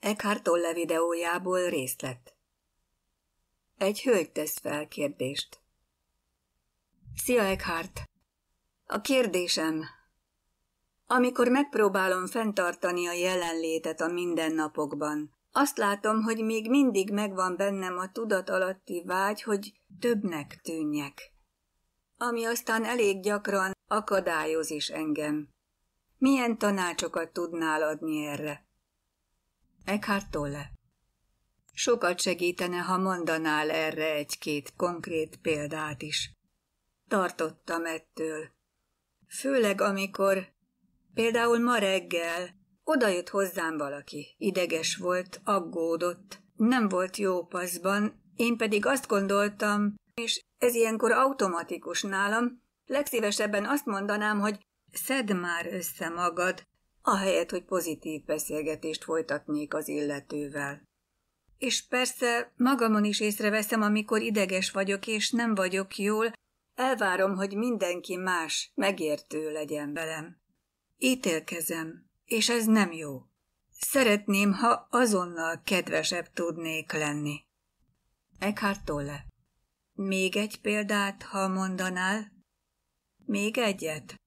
Eckhart Tolle videójából részlet. Egy hölgy tesz fel kérdést. Szia, Eckhart! A kérdésem, amikor megpróbálom fenntartani a jelenlétet a mindennapokban, azt látom, hogy még mindig megvan bennem a tudat alatti vágy, hogy többnek tűnjek. Ami aztán elég gyakran akadályoz is engem. Milyen tanácsokat tudnál adni erre? Eckhart Tolle Sokat segítene, ha mondanál erre egy-két konkrét példát is. Tartottam ettől. Főleg amikor, például ma reggel, oda jött hozzám valaki, ideges volt, aggódott, nem volt jó paszban, én pedig azt gondoltam, és ez ilyenkor automatikus nálam, legszívesebben azt mondanám, hogy szedd már össze magad, ahelyett, hogy pozitív beszélgetést folytatnék az illetővel. És persze magamon is észreveszem, amikor ideges vagyok és nem vagyok jól, elvárom, hogy mindenki más megértő legyen velem. Ítélkezem, és ez nem jó. Szeretném, ha azonnal kedvesebb tudnék lenni. Eckhart Tolle. Még egy példát, ha mondanál? Még egyet?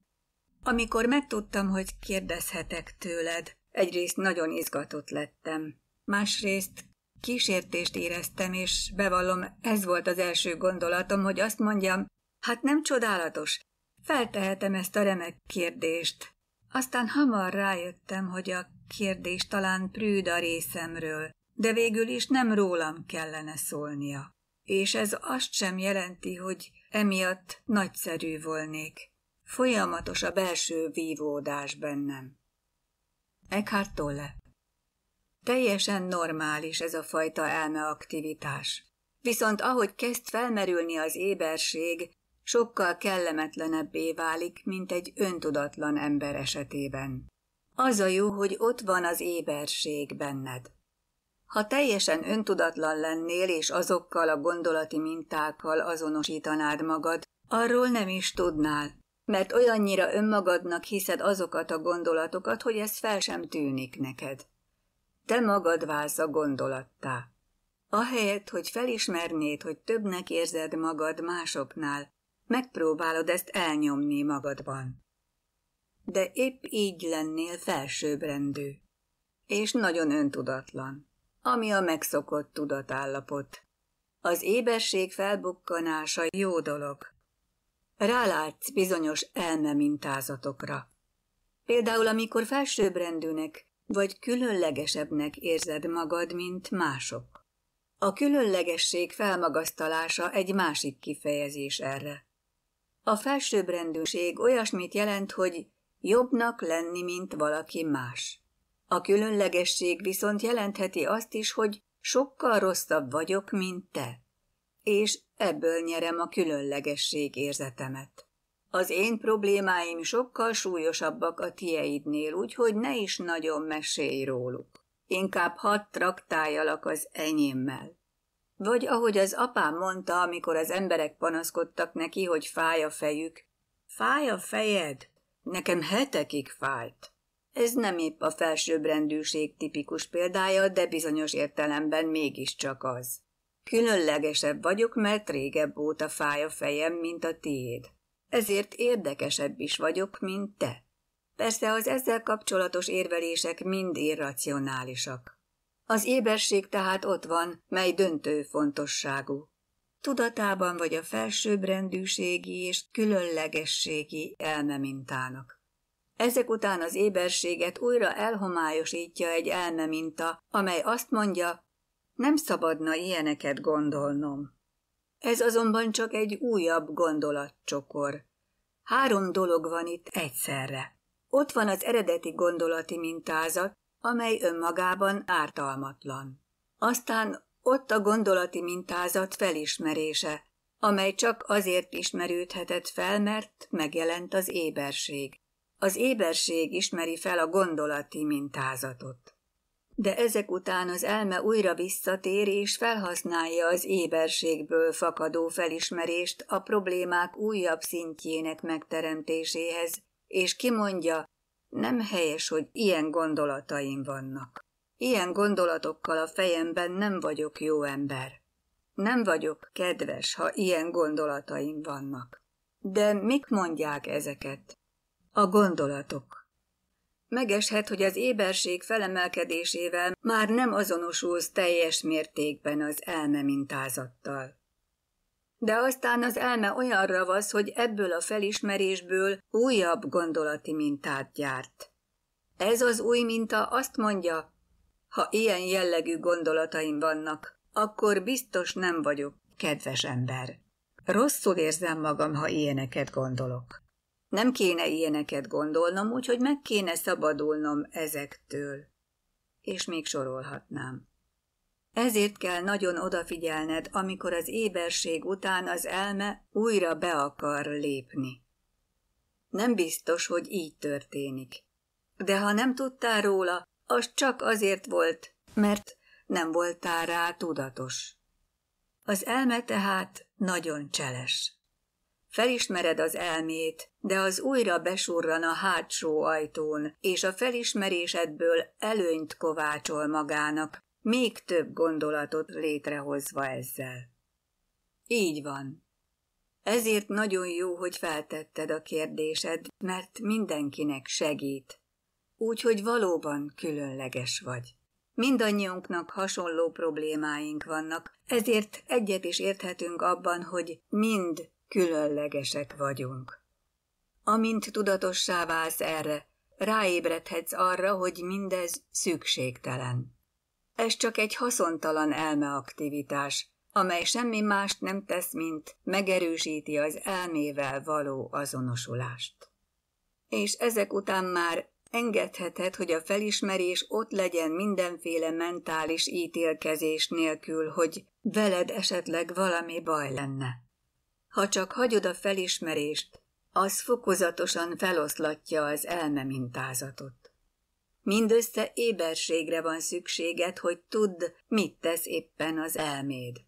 Amikor megtudtam, hogy kérdezhetek tőled, egyrészt nagyon izgatott lettem. Másrészt kísértést éreztem, és bevallom, ez volt az első gondolatom, hogy azt mondjam, hát nem csodálatos, feltehetem ezt a remek kérdést. Aztán hamar rájöttem, hogy a kérdés talán prűd a részemről, de végül is nem rólam kellene szólnia. És ez azt sem jelenti, hogy emiatt nagyszerű volnék. Folyamatos a belső vívódás bennem. Eckhart Tolle Teljesen normális ez a fajta elmeaktivitás. Viszont ahogy kezd felmerülni az éberség, sokkal kellemetlenebbé válik, mint egy öntudatlan ember esetében. Az a jó, hogy ott van az éberség benned. Ha teljesen öntudatlan lennél, és azokkal a gondolati mintákkal azonosítanád magad, arról nem is tudnál, mert olyannyira önmagadnak hiszed azokat a gondolatokat, hogy ez fel sem tűnik neked. Te magad válsz a gondolattá. Ahelyett, hogy felismernéd, hogy többnek érzed magad másoknál, megpróbálod ezt elnyomni magadban. De épp így lennél felsőbbrendű, és nagyon öntudatlan, ami a megszokott tudatállapot. Az éberség felbukkanása jó dolog, rálátsz bizonyos elme mintázatokra. Például, amikor felsőbbrendűnek vagy különlegesebbnek érzed magad, mint mások. A különlegesség felmagasztalása egy másik kifejezés erre. A felsőbbrendűség olyasmit jelent, hogy jobbnak lenni, mint valaki más. A különlegesség viszont jelentheti azt is, hogy sokkal rosszabb vagyok, mint te és ebből nyerem a különlegesség érzetemet. Az én problémáim sokkal súlyosabbak a tieidnél, úgyhogy ne is nagyon mesélj róluk. Inkább hadd traktáljalak az enyémmel. Vagy ahogy az apám mondta, amikor az emberek panaszkodtak neki, hogy fáj a fejük. Fáj a fejed? Nekem hetekig fájt. Ez nem épp a felsőbbrendűség tipikus példája, de bizonyos értelemben mégiscsak az. Különlegesebb vagyok, mert régebb óta fáj a fejem, mint a tiéd. Ezért érdekesebb is vagyok, mint te. Persze az ezzel kapcsolatos érvelések mind irracionálisak. Az éberség tehát ott van, mely döntő fontosságú. Tudatában vagy a felsőbbrendűségi és különlegességi elmemintának. Ezek után az éberséget újra elhomályosítja egy elmeminta, amely azt mondja, nem szabadna ilyeneket gondolnom. Ez azonban csak egy újabb gondolatcsokor. Három dolog van itt egyszerre. Ott van az eredeti gondolati mintázat, amely önmagában ártalmatlan. Aztán ott a gondolati mintázat felismerése, amely csak azért ismerődhetett fel, mert megjelent az éberség. Az éberség ismeri fel a gondolati mintázatot de ezek után az elme újra visszatér és felhasználja az éberségből fakadó felismerést a problémák újabb szintjének megteremtéséhez, és kimondja, nem helyes, hogy ilyen gondolataim vannak. Ilyen gondolatokkal a fejemben nem vagyok jó ember. Nem vagyok kedves, ha ilyen gondolataim vannak. De mik mondják ezeket? A gondolatok. Megeshet, hogy az éberség felemelkedésével már nem azonosulsz teljes mértékben az elme mintázattal. De aztán az elme olyan ravasz, hogy ebből a felismerésből újabb gondolati mintát gyárt. Ez az új minta azt mondja, ha ilyen jellegű gondolataim vannak, akkor biztos nem vagyok kedves ember. Rosszul érzem magam, ha ilyeneket gondolok. Nem kéne ilyeneket gondolnom, úgyhogy meg kéne szabadulnom ezektől. És még sorolhatnám. Ezért kell nagyon odafigyelned, amikor az éberség után az elme újra be akar lépni. Nem biztos, hogy így történik. De ha nem tudtál róla, az csak azért volt, mert nem voltál rá tudatos. Az elme tehát nagyon cseles. Felismered az elmét, de az újra besurran a hátsó ajtón, és a felismerésedből előnyt kovácsol magának, még több gondolatot létrehozva ezzel. Így van. Ezért nagyon jó, hogy feltetted a kérdésed, mert mindenkinek segít. Úgyhogy valóban különleges vagy. Mindannyiunknak hasonló problémáink vannak, ezért egyet is érthetünk abban, hogy mind különlegesek vagyunk. Amint tudatossá válsz erre, ráébredhetsz arra, hogy mindez szükségtelen. Ez csak egy haszontalan elmeaktivitás, amely semmi mást nem tesz, mint megerősíti az elmével való azonosulást. És ezek után már engedheted, hogy a felismerés ott legyen mindenféle mentális ítélkezés nélkül, hogy veled esetleg valami baj lenne ha csak hagyod a felismerést, az fokozatosan feloszlatja az elme mintázatot. Mindössze éberségre van szükséged, hogy tudd, mit tesz éppen az elméd.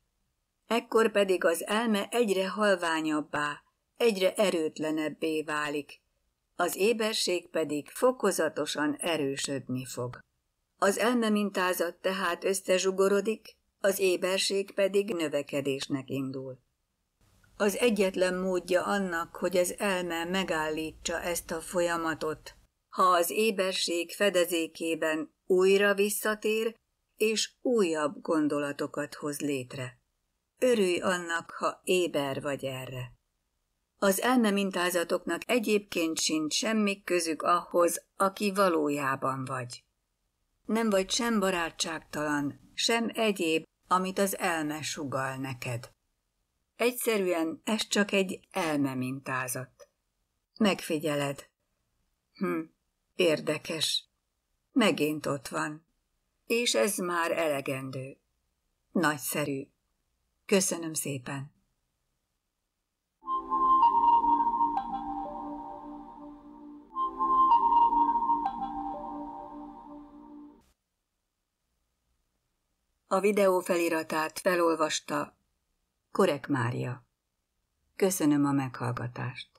Ekkor pedig az elme egyre halványabbá, egyre erőtlenebbé válik, az éberség pedig fokozatosan erősödni fog. Az elme mintázat tehát összezsugorodik, az éberség pedig növekedésnek indul. Az egyetlen módja annak, hogy az elme megállítsa ezt a folyamatot, ha az éberség fedezékében újra visszatér, és újabb gondolatokat hoz létre. Örülj annak, ha éber vagy erre. Az elme mintázatoknak egyébként sincs semmi közük ahhoz, aki valójában vagy. Nem vagy sem barátságtalan, sem egyéb, amit az elme sugal neked. Egyszerűen ez csak egy elme mintázat. Megfigyeled. Hm, érdekes. Megint ott van. És ez már elegendő. Nagyszerű. Köszönöm szépen. A videó feliratát felolvasta Korek Mária. Köszönöm a meghallgatást.